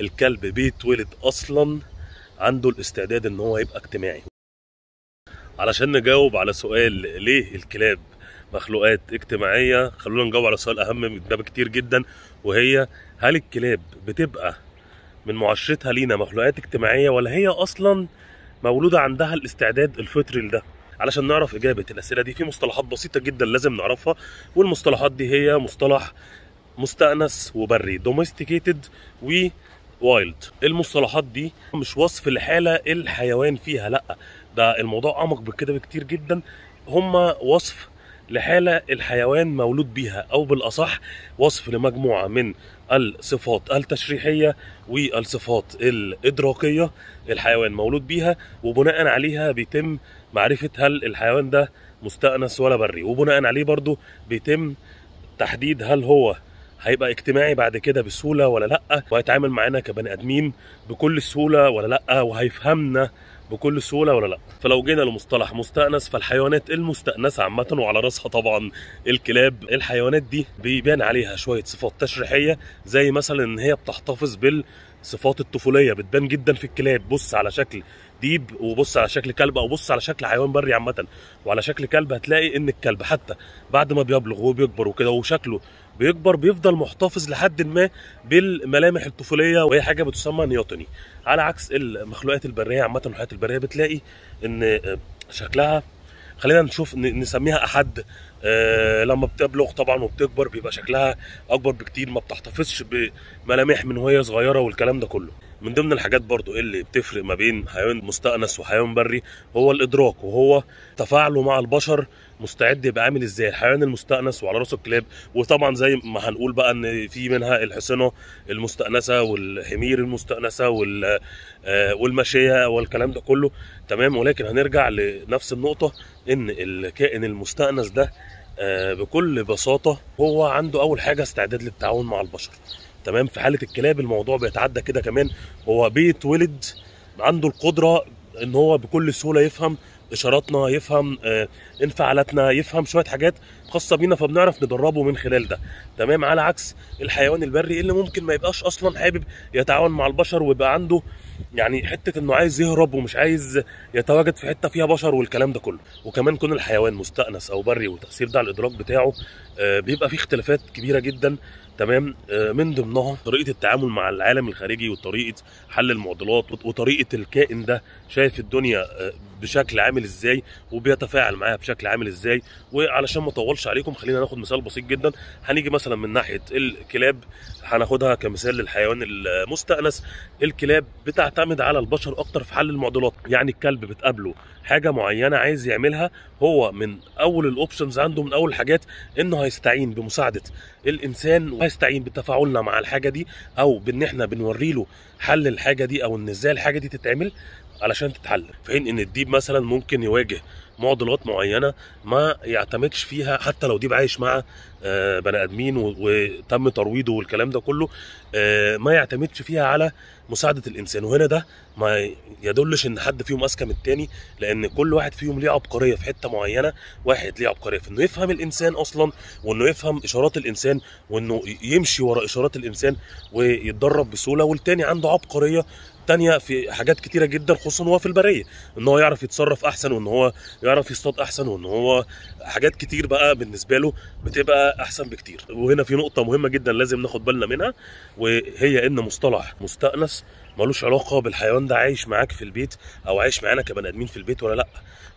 الكلب بيتولد اصلا عنده الاستعداد ان هو يبقى اجتماعي علشان نجاوب على سؤال ليه الكلاب مخلوقات اجتماعية خلونا نجاوب على سؤال اهم من ده بكتير جدا وهي هل الكلاب بتبقى من معاشرتها لينا مخلوقات اجتماعية ولا هي اصلا مولودة عندها الاستعداد الفطري لده علشان نعرف إجابة الأسئلة دي في مصطلحات بسيطة جدا لازم نعرفها والمصطلحات دي هي مصطلح مستأنس وبري domesticated و وايلد المصطلحات دي مش وصف الحاله الحيوان فيها لا ده الموضوع اعمق بكده بكتير جدا هما وصف لحاله الحيوان مولود بيها او بالاصح وصف لمجموعه من الصفات التشريحيه والصفات الادراكيه الحيوان مولود بيها وبناء عليها بيتم معرفه هل الحيوان ده مستأنس ولا بري وبناء عليه برضو بيتم تحديد هل هو هيبقى اجتماعي بعد كده بسهوله ولا لا وهيتعامل معانا كبني ادمين بكل سهوله ولا لا وهيفهمنا بكل سهوله ولا لا فلو جينا لمصطلح مستأنس فالحيوانات المستأنسه عامه وعلى راسها طبعا الكلاب الحيوانات دي بيبان عليها شويه صفات تشريحيه زي مثلا ان هي بتحتفظ بال صفات الطفوليه بتبان جدا في الكلاب بص على شكل ديب وبص على شكل كلب او بص على شكل حيوان بري عامه وعلى شكل كلب هتلاقي ان الكلب حتى بعد ما بيبلغ وبيكبر وكده وشكله بيكبر بيفضل محتفظ لحد ما بالملامح الطفوليه وهي حاجه بتسمى نيوتوني على عكس المخلوقات البريه عامه والحيوانات البريه بتلاقي ان آه، شكلها خلينا نشوف نسميها احد أه لما بتبلغ طبعا وبتكبر بيبقى شكلها اكبر بكتير ما بتحتفظش بملامح من وهي صغيره والكلام ده كله من ضمن الحاجات برضو اللي بتفرق ما بين حيوان مستأنس وحيوان بري هو الإدراك وهو تفاعله مع البشر مستعد يبقى عامل ازاي الحيوان المستأنس وعلى راسه الكلاب وطبعا زي ما هنقول بقى ان في منها الحصنة المستأنسة والحمير المستأنسة وال آه، والمشية والكلام ده كله تمام ولكن هنرجع لنفس النقطة ان الكائن المستأنس ده آه، بكل بساطة هو عنده أول حاجة استعداد للتعاون مع البشر تمام في حاله الكلاب الموضوع بيتعدى كده كمان هو بيتولد عنده القدره ان هو بكل سهوله يفهم اشاراتنا يفهم آه انفعالاتنا يفهم شويه حاجات خاصه بينا فبنعرف ندربه من خلال ده تمام على عكس الحيوان البري اللي ممكن ما يبقاش اصلا حابب يتعاون مع البشر ويبقى عنده يعني حته انه عايز يهرب ومش عايز يتواجد في حته فيها بشر والكلام ده كله وكمان كون الحيوان مستأنس او بري وتاثير ده على الادراك بتاعه آه، بيبقى فيه اختلافات كبيره جدا تمام آه، من ضمنها طريقه التعامل مع العالم الخارجي وطريقه حل المعضلات وطريقه الكائن ده شايف الدنيا آه، بشكل عامل ازاي وبيتفاعل معاها بشكل عامل ازاي وعلشان ما اطولش عليكم خلينا ناخد مثال بسيط جدا هنيجي مثلا من ناحيه الكلاب هناخدها كمثال للحيوان المستأنس الكلاب بتاع بيعتمد على البشر اكتر في حل المعضلات يعني الكلب بتقابله حاجه معينه عايز يعملها هو من اول الاوبشنز عنده من اول الحاجات انه هيستعين بمساعده الانسان وهيستعين بتفاعلنا مع الحاجه دي او بان احنا بنوري له حل الحاجه دي او ان ازاي الحاجه دي تتعمل علشان تتحل في حين ان الديب مثلا ممكن يواجه معضلات معينه ما يعتمدش فيها حتى لو ديب عايش مع آه، بني ادمين وتم ترويضه والكلام ده كله آه، ما يعتمدش فيها على مساعده الانسان وهنا ده ما يدلش ان حد فيهم اذكى من التاني لان كل واحد فيهم ليه عبقريه في حته معينه واحد ليه عبقريه في انه يفهم الانسان اصلا وانه يفهم اشارات الانسان وانه يمشي وراء اشارات الانسان ويتدرب بسهوله والتاني عنده عبقريه الثانيه في حاجات كتيره جدا خصوصا هو في البريه ان هو يعرف يتصرف احسن وان هو يعرف يصطاد احسن وان هو حاجات كتير بقى بالنسبه له بتبقى احسن بكتير وهنا في نقطه مهمه جدا لازم ناخد بالنا منها وهي ان مصطلح مستأنس ملوش علاقه بالحيوان ده عايش معاك في البيت او عايش معانا كبني ادمين في البيت ولا لا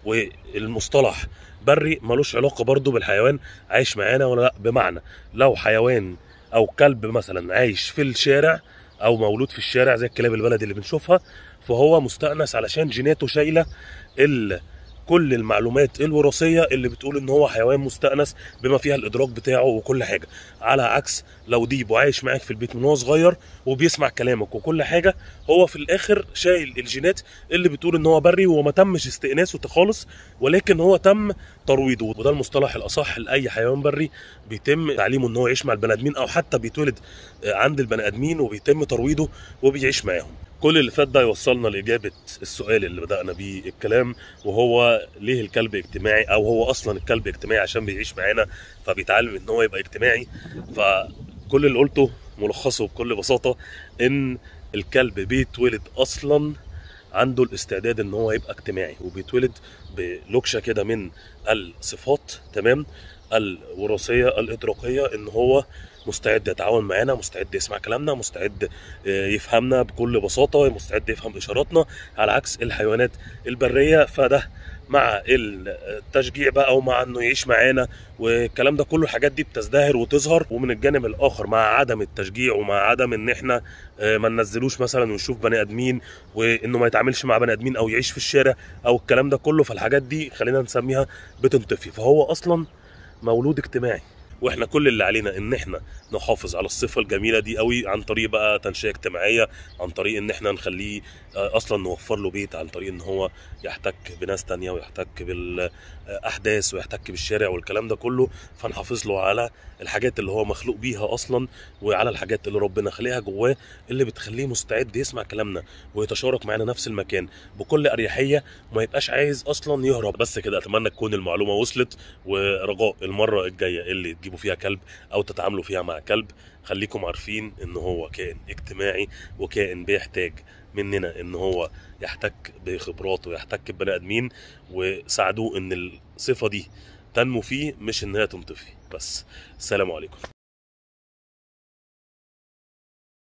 والمصطلح بري ملوش علاقه برضه بالحيوان عايش معانا ولا لا بمعنى لو حيوان او كلب مثلا عايش في الشارع او مولود في الشارع زي الكلاب البلدي اللي بنشوفها فهو مستأنس علشان جيناته شايله كل المعلومات الوراثيه اللي بتقول ان هو حيوان مستأنس بما فيها الادراك بتاعه وكل حاجه على عكس لو ديب وعايش معاك في البيت من وهو صغير وبيسمع كلامك وكل حاجه هو في الاخر شايل الجينات اللي بتقول ان هو بري وما تمش استئناسه خالص ولكن هو تم الترويض وده المصطلح الاصح لاي حيوان بري بيتم تعليمه ان هو يعيش مع البني ادمين او حتى بيتولد عند البني ادمين وبيتم ترويضه وبيعيش معاهم كل اللي فات ده يوصلنا لاجابه السؤال اللي بدانا بيه الكلام وهو ليه الكلب اجتماعي او هو اصلا الكلب اجتماعي عشان بيعيش معانا فبيتعلم ان هو يبقى اجتماعي فكل اللي قلته ملخصه بكل بساطه ان الكلب بيتولد اصلا عنده الاستعداد ان هو يبقى اجتماعي وبيتولد بلوكشه كده من الصفات تمام الوراثيه الادراكيه ان هو مستعد يتعاون معانا مستعد يسمع كلامنا مستعد آه، يفهمنا بكل بساطه مستعد يفهم اشاراتنا على عكس الحيوانات البريه فده مع التشجيع بقى ومع انه يعيش معانا والكلام ده كله الحاجات دي بتزدهر وتظهر ومن الجانب الاخر مع عدم التشجيع ومع عدم ان احنا آه، ما ننزلوش مثلا ونشوف بني ادمين وانه ما يتعاملش مع بني ادمين او يعيش في الشارع او الكلام ده كله فالحاجات دي خلينا نسميها بتنطفي فهو اصلا مولود اجتماعي واحنا كل اللي علينا ان احنا نحافظ على الصفه الجميله دي قوي عن طريق بقى تنشئه اجتماعيه عن طريق ان احنا نخليه آه، اصلا نوفر له بيت عن طريق ان هو يحتك بناس تانية ويحتك بالاحداث ويحتك بالشارع والكلام ده كله فنحافظ له على الحاجات اللي هو مخلوق بيها اصلا وعلى الحاجات اللي ربنا خلقها جواه اللي بتخليه مستعد يسمع كلامنا ويتشارك معانا نفس المكان بكل اريحيه وما يبقاش عايز اصلا يهرب بس كده اتمنى تكون المعلومه وصلت ورجاء المره الجايه اللي تجيب تجيبوا فيها كلب او تتعاملوا فيها مع كلب خليكم عارفين ان هو كائن اجتماعي وكائن بيحتاج مننا ان هو يحتك بخبراته يحتك ببني ادمين وساعدوه ان الصفه دي تنمو فيه مش انها تنطفي بس السلام عليكم